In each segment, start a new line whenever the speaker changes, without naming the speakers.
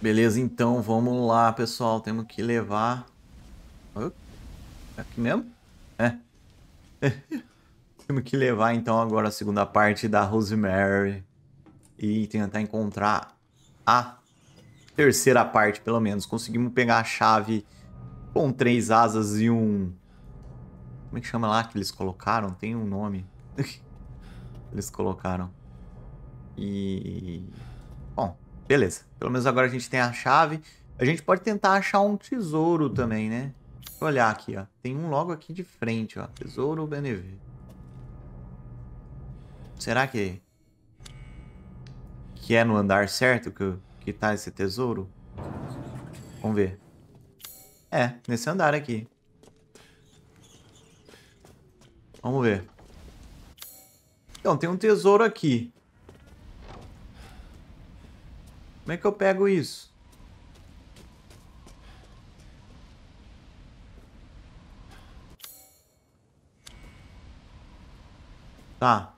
Beleza, então vamos lá, pessoal. Temos que levar. é aqui mesmo? É. Temos que levar então agora a segunda parte da Rosemary e tentar encontrar a terceira parte, pelo menos. Conseguimos pegar a chave com três asas e um. Como é que chama lá que eles colocaram? Tem um nome. eles colocaram. E Beleza. Pelo menos agora a gente tem a chave. A gente pode tentar achar um tesouro também, né? Deixa eu olhar aqui, ó. Tem um logo aqui de frente, ó. Tesouro BNV. Será que... Que é no andar certo que, que tá esse tesouro? Vamos ver. É, nesse andar aqui. Vamos ver. Então, tem um tesouro aqui. Como é que eu pego isso? Tá.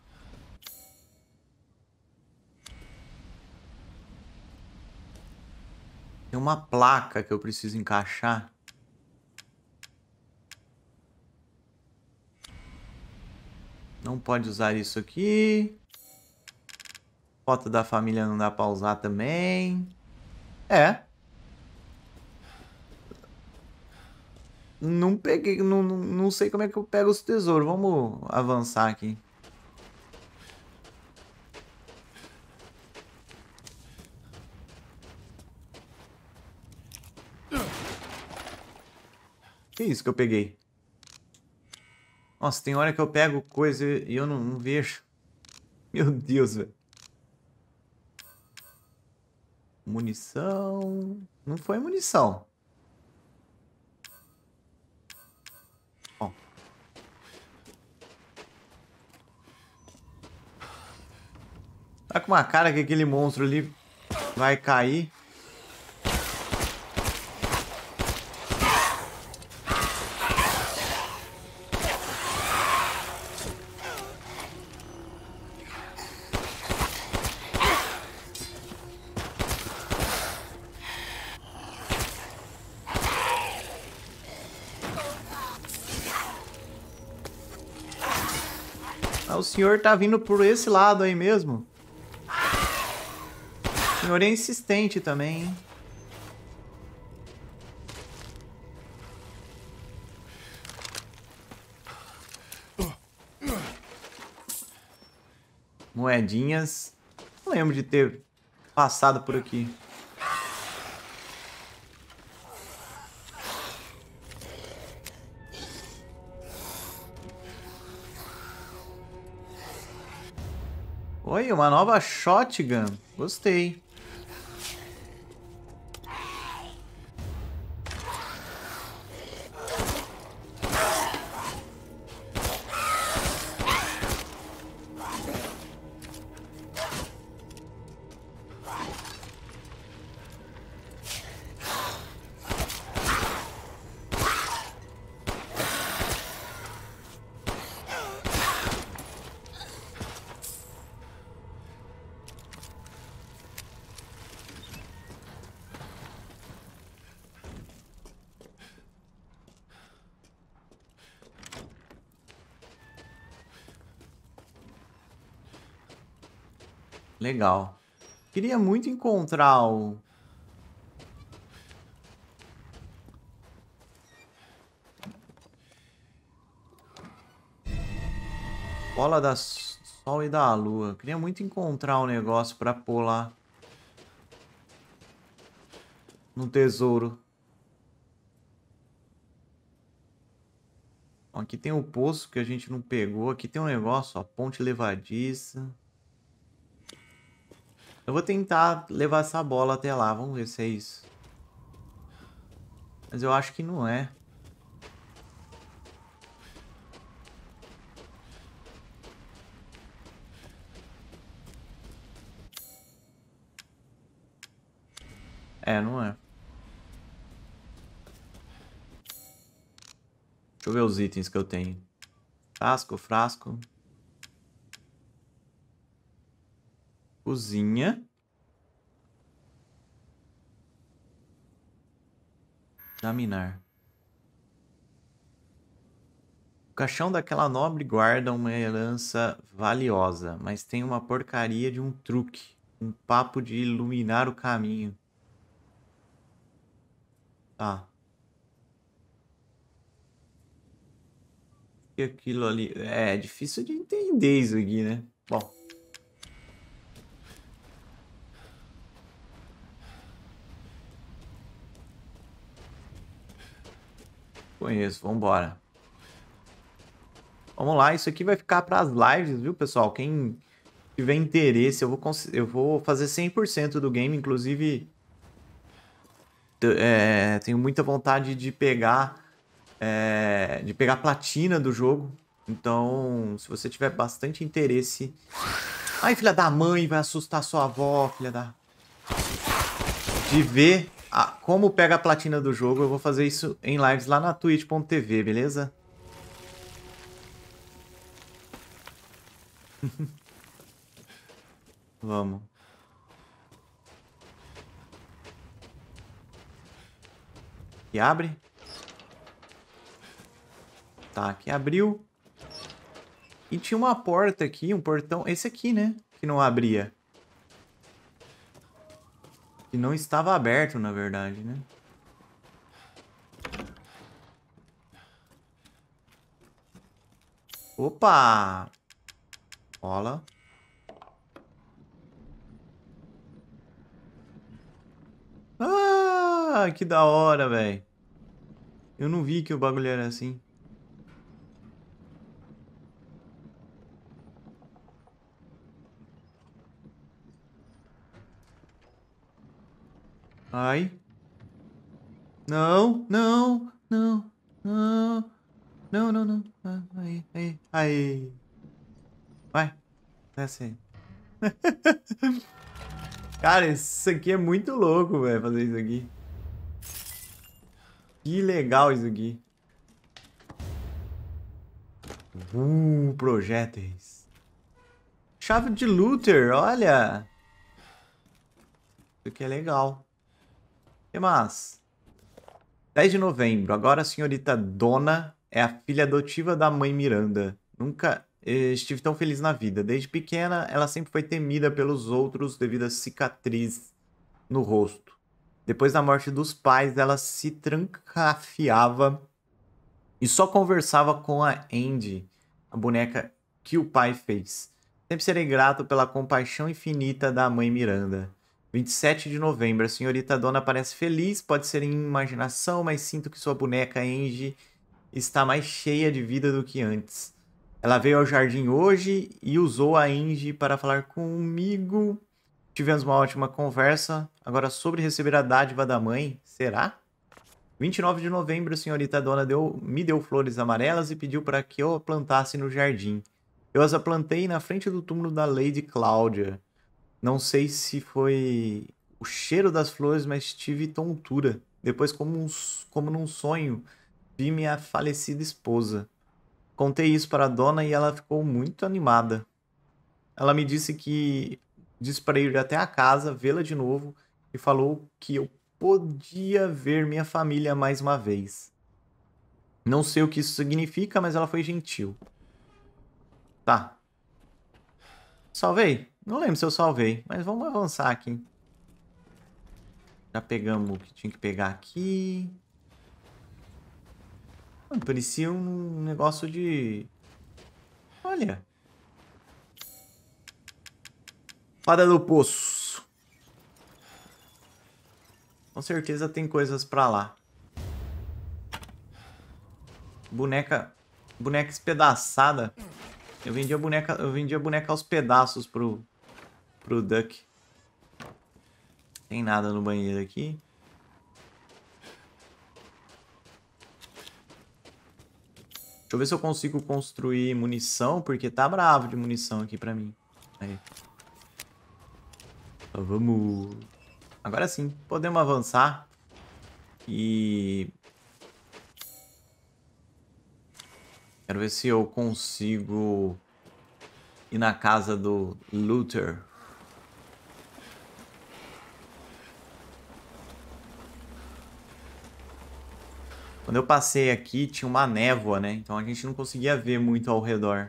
Tem uma placa que eu preciso encaixar. Não pode usar isso aqui. Foto da família não dá pra usar também. É. Não peguei, não, não, sei como é que eu pego os tesouros. Vamos avançar aqui. Que isso que eu peguei? Nossa, tem hora que eu pego coisa e eu não, não vejo. Meu Deus, velho. Munição. Não foi munição. Tá com uma cara que aquele monstro ali vai cair. senhor tá vindo por esse lado aí mesmo. O senhor é insistente também, hein? Moedinhas. Não lembro de ter passado por aqui. uma nova shotgun. Gostei. Legal. Queria muito encontrar o... Bola da Sol e da Lua. Queria muito encontrar um negócio pra pular No tesouro. Aqui tem o um poço que a gente não pegou. Aqui tem um negócio, ó. Ponte levadiça. Eu vou tentar levar essa bola até lá. Vamos ver se é isso. Mas eu acho que não é. É, não é. Deixa eu ver os itens que eu tenho. Frasco, frasco. cozinha. Daminar. O caixão daquela nobre guarda é uma herança valiosa, mas tem uma porcaria de um truque. Um papo de iluminar o caminho. Tá. E aquilo ali. É, é difícil de entender isso aqui, né? Bom. Conheço, vambora. Vamos lá, isso aqui vai ficar para as lives, viu, pessoal? Quem tiver interesse, eu vou, eu vou fazer 100% do game, inclusive... É, tenho muita vontade de pegar é, de pegar platina do jogo. Então, se você tiver bastante interesse... Ai, filha da mãe, vai assustar sua avó, filha da... De ver ah, como pega a platina do jogo, eu vou fazer isso em lives lá na twitch.tv, beleza? Vamos. E abre. Tá, aqui abriu. E tinha uma porta aqui, um portão. Esse aqui, né? Que não abria. Que não estava aberto, na verdade, né? Opa! Rola. Ah, que da hora, velho. Eu não vi que o bagulho era assim. Ai. Não, não, não, não. Não, não, não. Aí, aí, aí. Vai. Desce é aí. Assim. Cara, isso aqui é muito louco, velho, fazer isso aqui. Que legal isso aqui. Uh, projéteis. Chave de looter, olha. Isso aqui é legal que mais? 10 de novembro. Agora a senhorita Dona é a filha adotiva da mãe Miranda. Nunca eh, estive tão feliz na vida. Desde pequena, ela sempre foi temida pelos outros devido à cicatriz no rosto. Depois da morte dos pais, ela se trancafiava e só conversava com a Andy, a boneca que o pai fez. Sempre serei grato pela compaixão infinita da mãe Miranda. 27 de novembro. A senhorita dona parece feliz, pode ser em imaginação, mas sinto que sua boneca Angie está mais cheia de vida do que antes. Ela veio ao jardim hoje e usou a Angie para falar comigo. Tivemos uma ótima conversa. Agora, sobre receber a dádiva da mãe, será? 29 de novembro, a senhorita dona deu, me deu flores amarelas e pediu para que eu a plantasse no jardim. Eu as plantei na frente do túmulo da Lady Cláudia. Não sei se foi o cheiro das flores, mas tive tontura. Depois, como, um, como num sonho, vi minha falecida esposa. Contei isso para a dona e ela ficou muito animada. Ela me disse que disse para ir até a casa, vê-la de novo e falou que eu podia ver minha família mais uma vez. Não sei o que isso significa, mas ela foi gentil. Tá. Salvei. Não lembro se eu salvei, mas vamos avançar aqui. Já pegamos o que tinha que pegar aqui. Mano, parecia um negócio de... Olha. Fada do Poço. Com certeza tem coisas pra lá. Boneca... Boneca espedaçada. Eu vendia boneca, eu vendia boneca aos pedaços pro, pro Duck. Tem nada no banheiro aqui. Deixa eu ver se eu consigo construir munição, porque tá bravo de munição aqui pra mim. Aí. Então, vamos... Agora sim, podemos avançar. E... Quero ver se eu consigo ir na casa do Luther. Quando eu passei aqui, tinha uma névoa, né? Então a gente não conseguia ver muito ao redor.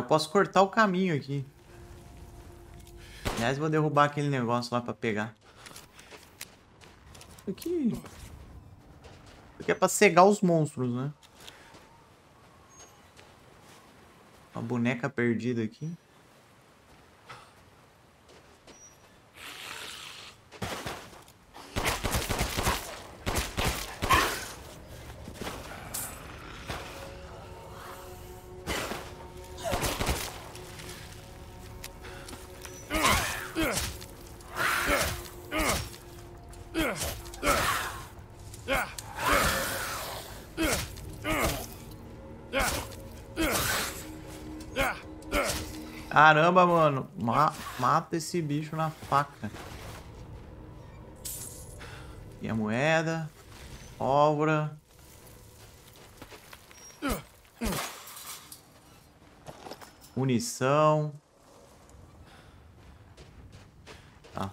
eu posso cortar o caminho aqui. Aliás, vou derrubar aquele negócio lá pra pegar. Aqui... Porque é pra cegar os monstros, né? Uma boneca perdida aqui. Caramba, mano. Ma mata esse bicho na faca. E a moeda. Obra. Munição. Tá. Ah.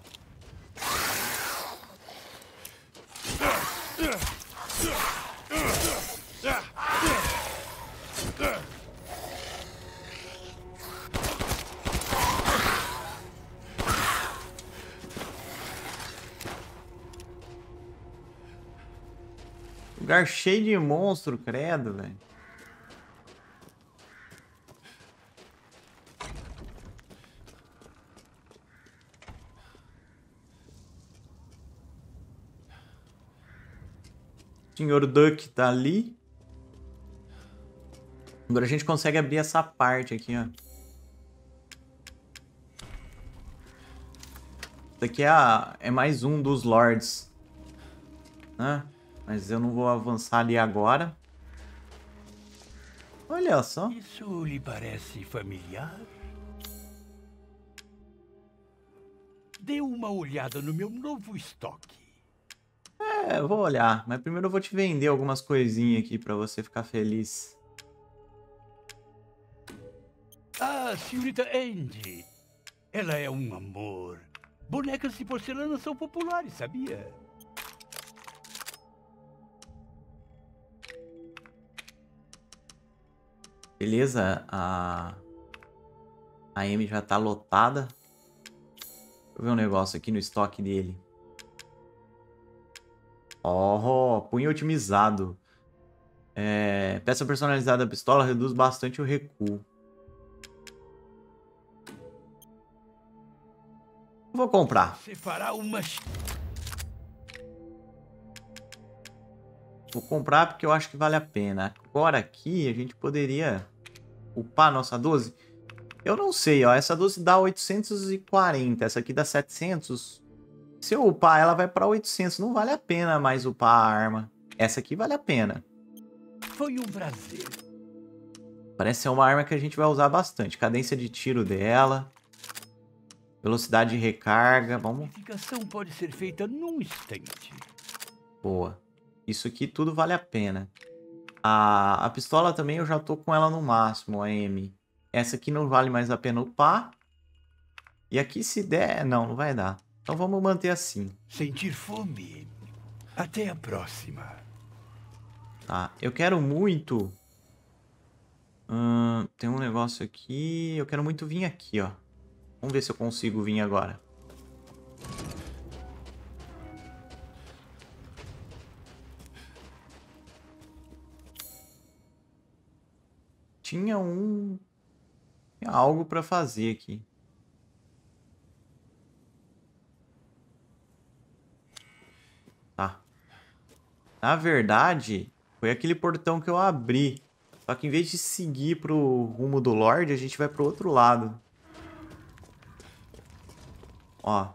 Lugar cheio de monstro, credo, velho. Senhor Duck tá ali. Agora a gente consegue abrir essa parte aqui, ó. Isso aqui é, a, é mais um dos lords. Né? Mas eu não vou avançar ali agora. Olha só. Isso lhe parece familiar? Dê uma olhada no meu novo estoque. É, vou olhar. Mas primeiro eu vou te vender algumas coisinhas aqui para você ficar feliz. Ah, senhorita Andy. Ela é um amor. Bonecas de porcelana são populares, sabia? Beleza, a... A M já tá lotada. Deixa eu ver um negócio aqui no estoque dele. Oh, punho otimizado. É, peça personalizada da pistola reduz bastante o recuo. Vou comprar. Você fará uma... Vou comprar porque eu acho que vale a pena. Agora aqui a gente poderia upar nossa 12. Eu não sei, ó. Essa 12 dá 840, essa aqui dá 700. Se eu upar, ela vai para 800. Não vale a pena mais upar a arma. Essa aqui vale a pena. Foi um prazer. Parece ser uma arma que a gente vai usar bastante. Cadência de tiro dela. Velocidade de recarga. Vamos. A pode ser feita num instante. Boa. Isso aqui tudo vale a pena. A, a pistola também eu já tô com ela no máximo, a M. Essa aqui não vale mais a pena upar. E aqui se der... Não, não vai dar. Então vamos manter assim. Sentir fome. Até a próxima. Tá, eu quero muito... Hum, tem um negócio aqui... Eu quero muito vir aqui, ó. Vamos ver se eu consigo vir agora. tinha um tinha algo para fazer aqui. Tá. Na verdade, foi aquele portão que eu abri. Só que em vez de seguir pro rumo do Lorde, a gente vai pro outro lado. Ó.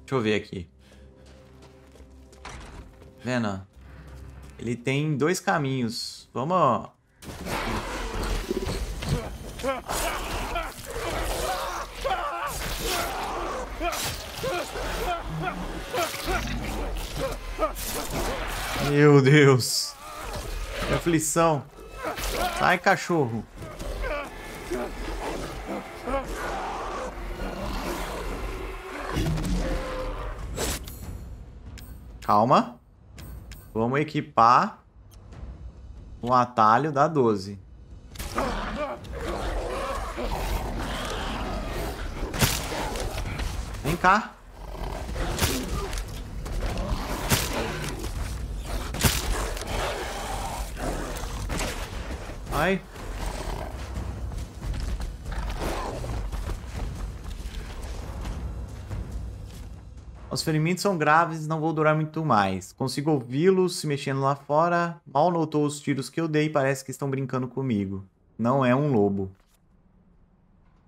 Deixa eu ver aqui vendo? Ele tem dois caminhos. Vamos... Meu Deus. Que aflição. Sai, cachorro. Calma. Vamos equipar um atalho da 12. Vem cá. Ai. Os ferimentos são graves e não vou durar muito mais. Consigo ouvi-los se mexendo lá fora. Mal notou os tiros que eu dei e parece que estão brincando comigo. Não é um lobo.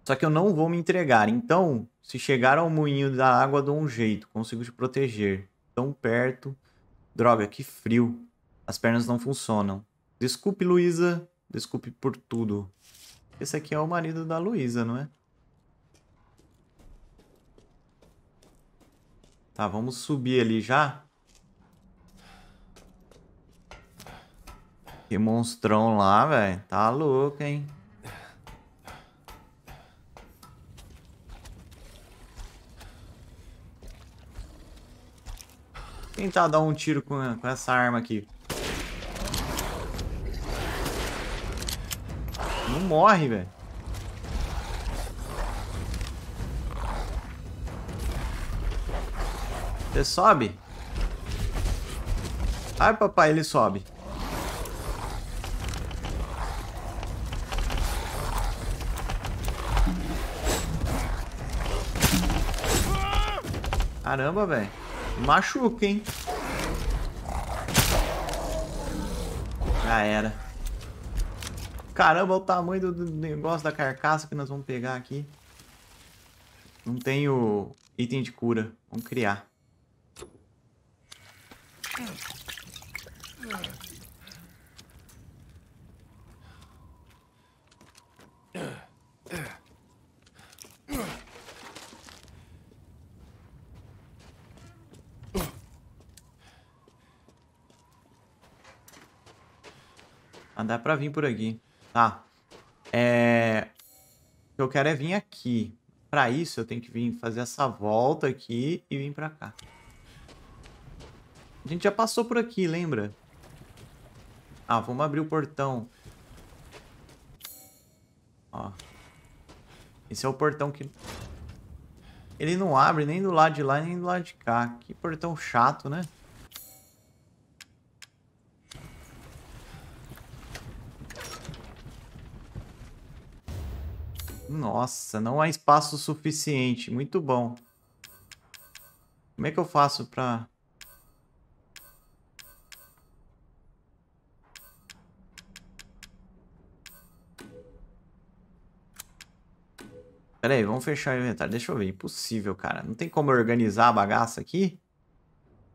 Só que eu não vou me entregar. Então, se chegar ao moinho da água, dou um jeito. Consigo te proteger. Tão perto. Droga, que frio. As pernas não funcionam. Desculpe, Luísa. Desculpe por tudo. Esse aqui é o marido da Luísa, não é? Tá, vamos subir ali já. Que monstrão lá, velho. Tá louco, hein? Tentar dar um tiro com, com essa arma aqui. Não morre, velho. Você sobe? Ai, papai, ele sobe. Caramba, velho. Machuca, hein? Já era. Caramba, o tamanho do, do negócio da carcaça que nós vamos pegar aqui. Não tenho item de cura. Vamos criar. Ah, dá pra vir por aqui. Tá. É... O que eu quero é vir aqui. Pra isso, eu tenho que vir fazer essa volta aqui e vir pra cá. A gente já passou por aqui, lembra? Ah, vamos abrir o portão. Ó. Esse é o portão que... Ele não abre nem do lado de lá, nem do lado de cá. Que portão chato, né? Nossa, não há espaço suficiente. Muito bom. Como é que eu faço pra... Pera aí, vamos fechar o inventário. Deixa eu ver. Impossível, cara. Não tem como organizar a bagaça aqui?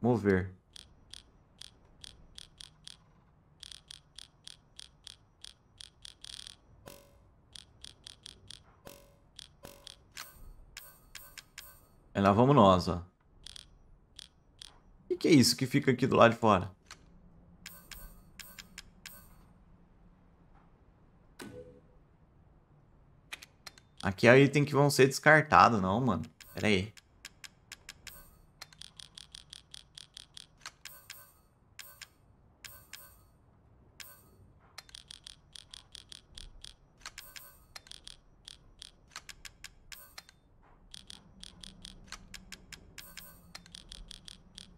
Mover. É, lá vamos nós, ó. O que, que é isso que fica aqui do lado de fora? Aqui é item que vão ser descartados, não, mano. Pera aí.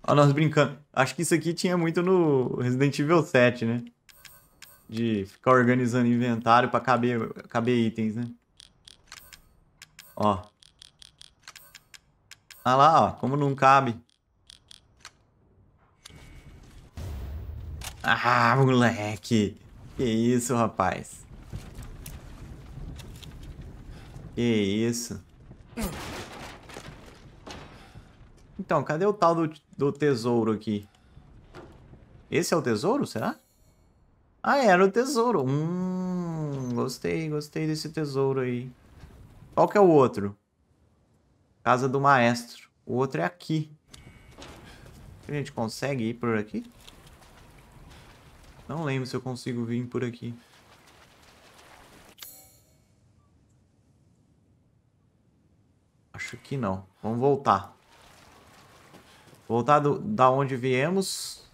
Ó, nós brincando. Acho que isso aqui tinha muito no Resident Evil 7, né? De ficar organizando inventário pra caber, caber itens, né? Ó. Ah lá, ó. Como não cabe. Ah, moleque. Que isso, rapaz. Que isso. Então, cadê o tal do, do tesouro aqui? Esse é o tesouro, será? Ah, era o tesouro. Hum, gostei, gostei desse tesouro aí. Qual que é o outro? Casa do maestro. O outro é aqui. A gente consegue ir por aqui? Não lembro se eu consigo vir por aqui. Acho que não. Vamos voltar. Voltar do, da onde viemos.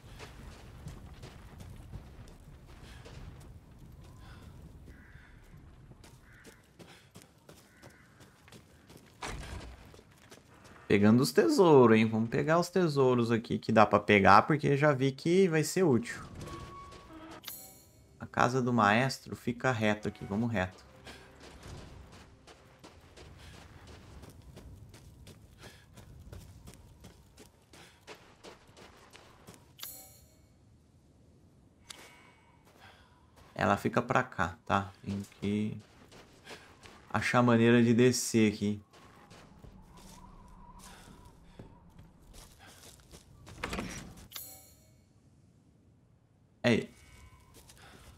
Pegando os tesouros, hein? Vamos pegar os tesouros aqui que dá pra pegar, porque já vi que vai ser útil. A casa do maestro fica reto aqui. Vamos reto. Ela fica pra cá, tá? Tem que achar maneira de descer aqui.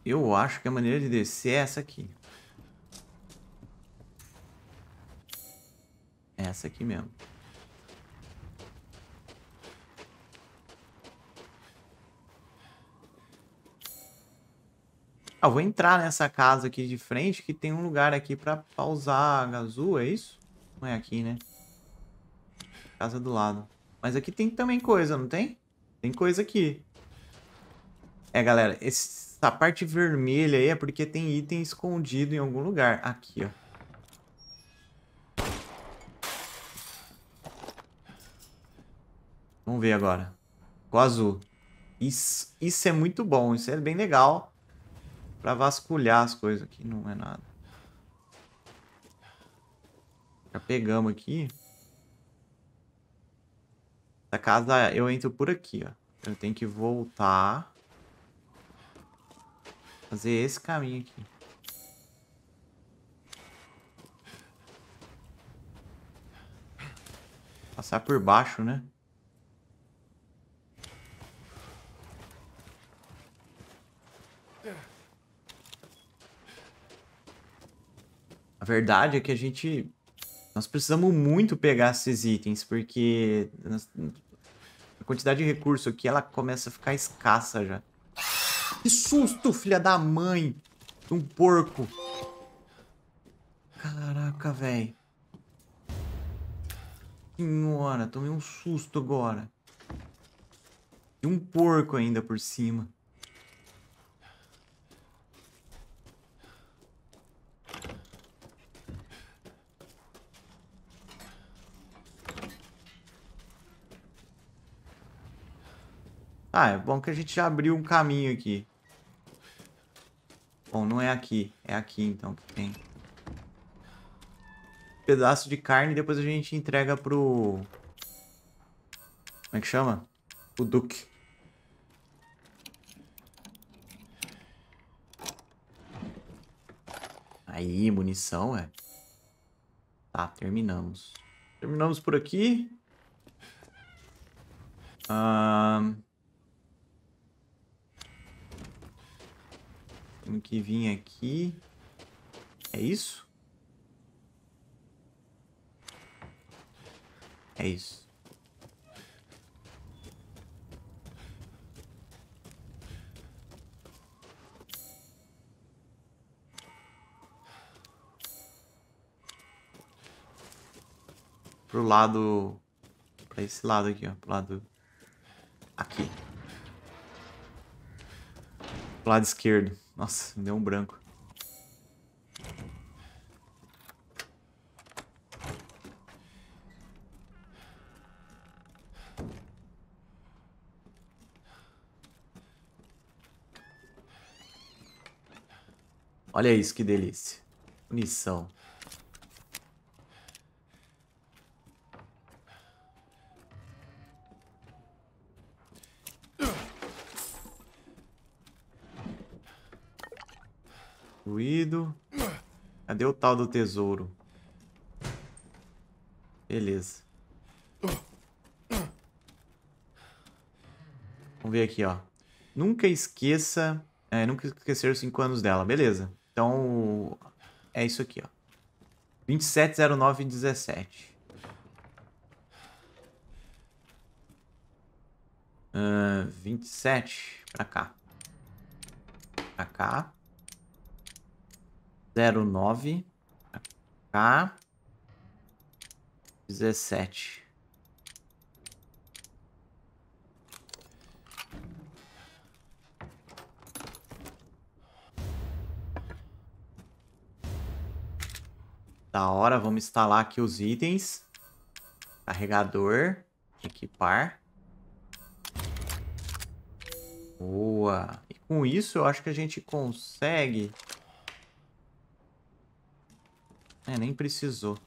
Eu acho que a maneira de descer é essa aqui. É essa aqui mesmo. Ah, vou entrar nessa casa aqui de frente, que tem um lugar aqui pra pausar a Gazoo, é isso? Não é aqui, né? Casa do lado. Mas aqui tem também coisa, não tem? Tem coisa aqui. É, galera, esse essa tá, parte vermelha aí é porque tem item escondido em algum lugar. Aqui, ó. Vamos ver agora. Com azul. Isso, isso é muito bom. Isso é bem legal. Pra vasculhar as coisas aqui. Não é nada. Já pegamos aqui. Da casa eu entro por aqui, ó. Eu tenho que voltar. Fazer esse caminho aqui. Passar por baixo, né? A verdade é que a gente... Nós precisamos muito pegar esses itens, porque a quantidade de recurso aqui, ela começa a ficar escassa já. Que susto, filha da mãe. um porco. Caraca, velho. Senhora, tomei um susto agora. E um porco ainda por cima. Ah, é bom que a gente já abriu um caminho aqui. Bom, não é aqui. É aqui, então, que tem. Pedaço de carne, depois a gente entrega pro... Como é que chama? O Duke. Aí, munição, é. Tá, terminamos. Terminamos por aqui. Ahn... Um... Temos que vir aqui. É isso? É isso. Pro lado... Pra esse lado aqui, ó. Pro lado... Aqui. Pro lado esquerdo. Nossa, deu um branco. Olha isso, que delícia. Munição. Cadê o tal do tesouro? Beleza. Vamos ver aqui, ó. Nunca esqueça... É, nunca esquecer os 5 anos dela. Beleza. Então, é isso aqui, ó. 270917. Uh, 27 pra cá. Pra cá. 09 cá 17 Da hora, vamos instalar aqui os itens. Carregador. Equipar. Boa. E com isso, eu acho que a gente consegue é, nem precisou.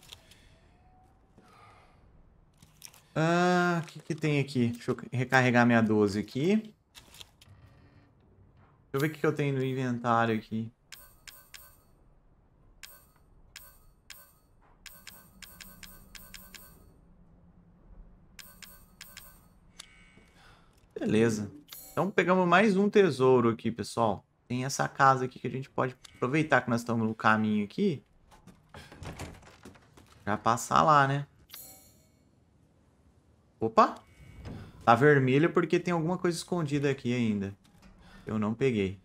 Ah, o que, que tem aqui? Deixa eu recarregar minha 12 aqui. Deixa eu ver o que, que eu tenho no inventário aqui. Beleza. Então pegamos mais um tesouro aqui, pessoal. Tem essa casa aqui que a gente pode aproveitar que nós estamos no caminho aqui. Já passar lá, né? Opa! Tá vermelho porque tem alguma coisa escondida aqui ainda. Eu não peguei.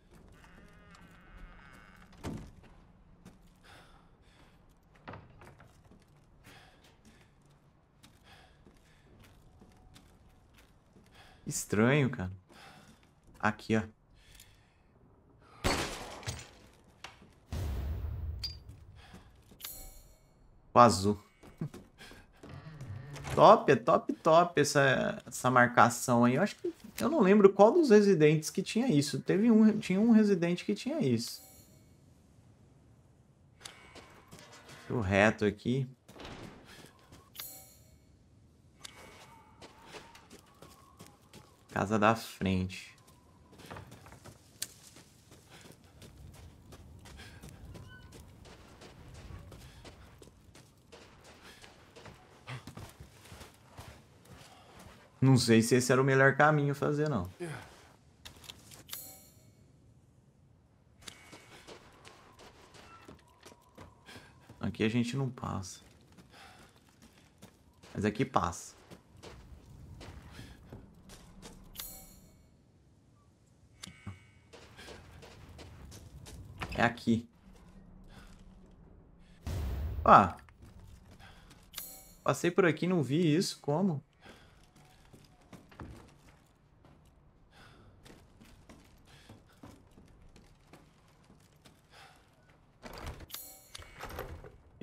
Estranho, cara. Aqui, ó. O azul. top, é top, top essa, essa marcação aí. Eu acho que... Eu não lembro qual dos residentes que tinha isso. Teve um... Tinha um residente que tinha isso. Deixa eu reto aqui. Casa da frente. Não sei se esse era o melhor caminho fazer, não. Aqui a gente não passa. Mas aqui passa. É aqui. Ah. Passei por aqui, não vi isso. Como?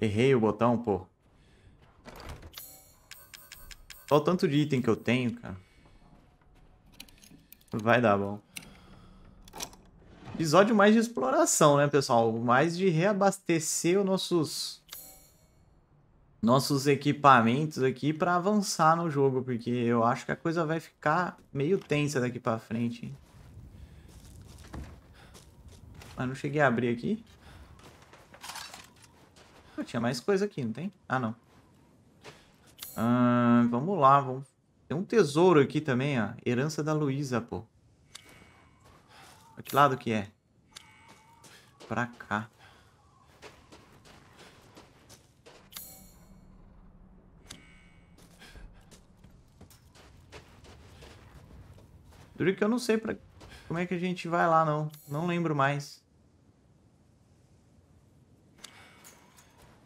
Errei o botão, pô. Olha o tanto de item que eu tenho, cara. Vai dar bom. Episódio mais de exploração, né, pessoal? Mais de reabastecer os nossos... Nossos equipamentos aqui pra avançar no jogo. Porque eu acho que a coisa vai ficar meio tensa daqui pra frente, hein? Mas não cheguei a abrir aqui tinha mais coisa aqui, não tem? Ah, não. Ah, vamos lá, vamos... Tem um tesouro aqui também, ó. Herança da Luísa, pô. Pra que lado que é? Pra cá. Duro que eu não sei pra... como é que a gente vai lá, não. Não lembro mais.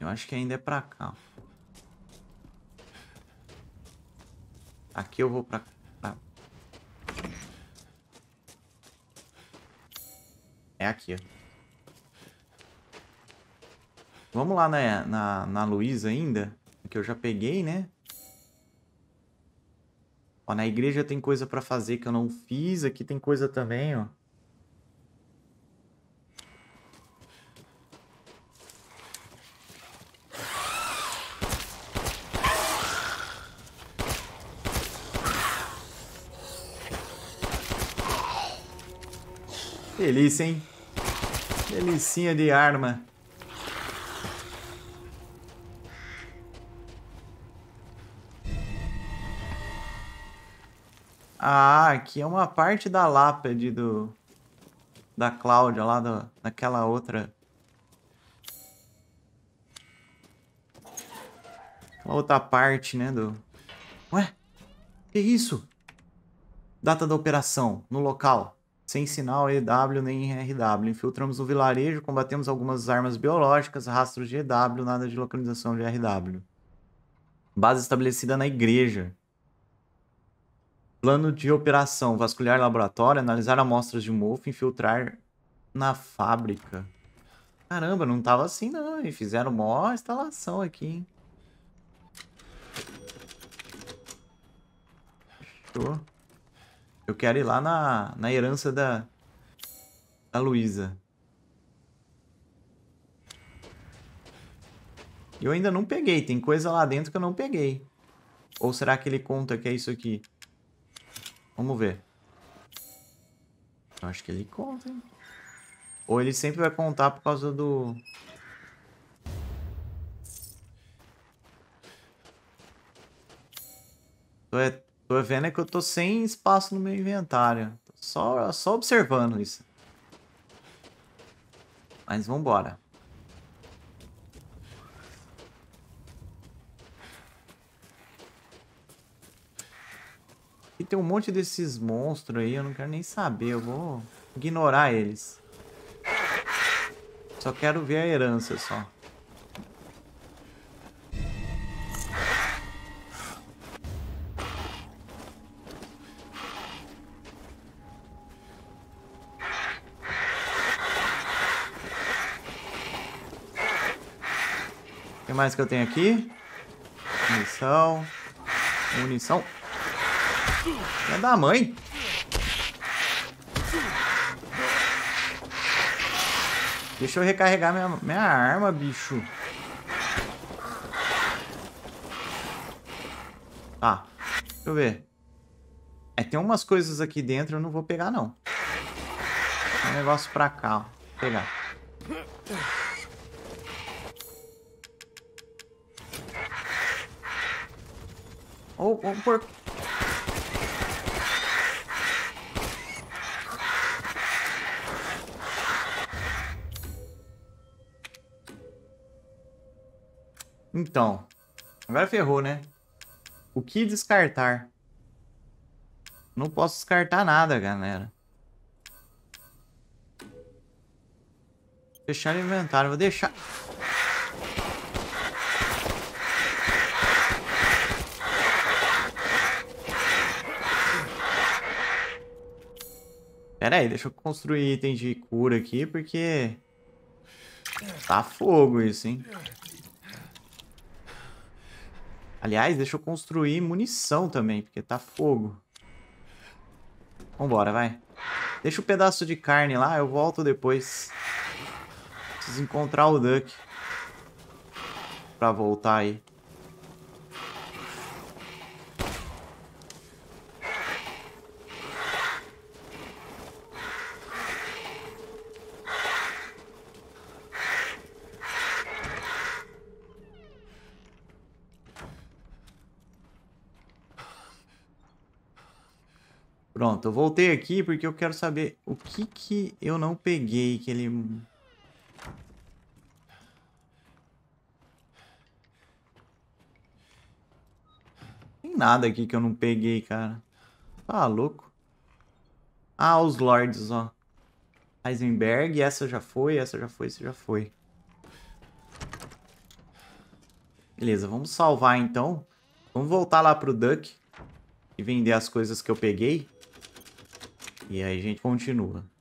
Eu acho que ainda é pra cá. Aqui eu vou pra... pra... É aqui, ó. Vamos lá na, na, na Luísa ainda, que eu já peguei, né? Ó, na igreja tem coisa pra fazer que eu não fiz. Aqui tem coisa também, ó. delícia, hein? Delicinha de arma. Ah, aqui é uma parte da lápide do... Da Cláudia, lá do, daquela outra... Aquela outra parte, né, do... Ué? Que isso? Data da operação, no local sem sinal EW nem RW. Infiltramos o vilarejo, combatemos algumas armas biológicas, rastros de EW, nada de localização de RW. Base estabelecida na igreja. Plano de operação: vasculhar laboratório, analisar amostras de mofo, infiltrar na fábrica. Caramba, não tava assim não, e fizeram mó instalação aqui, hein? Show. Eu quero ir lá na, na herança da, da Luísa. Eu ainda não peguei. Tem coisa lá dentro que eu não peguei. Ou será que ele conta que é isso aqui? Vamos ver. Eu acho que ele conta, hein? Ou ele sempre vai contar por causa do... Então é Tô vendo é que eu tô sem espaço no meu inventário. Tô só, só observando isso. Mas vambora. E tem um monte desses monstros aí, eu não quero nem saber, eu vou ignorar eles. Só quero ver a herança só. mais que eu tenho aqui? Munição. Munição. É da mãe. Deixa eu recarregar minha, minha arma, bicho. Tá. Deixa eu ver. É, tem umas coisas aqui dentro, eu não vou pegar, não. Tem um negócio pra cá, ó. Vou pegar. Ou oh, porco. Então, agora ferrou, né? O que descartar? Não posso descartar nada, galera. Fechar o inventário, vou deixar... Pera aí, deixa eu construir item de cura aqui, porque... Tá fogo isso, hein? Aliás, deixa eu construir munição também, porque tá fogo. Vambora, vai. Deixa o um pedaço de carne lá, eu volto depois. Preciso encontrar o Duck. Pra voltar aí. Pronto, eu voltei aqui porque eu quero saber o que que eu não peguei que ele... Tem nada aqui que eu não peguei, cara. Tá louco. Ah, os Lords, ó. Heisenberg, essa já foi, essa já foi, essa já foi. Beleza, vamos salvar então. Vamos voltar lá pro Duck e vender as coisas que eu peguei. E aí a gente continua.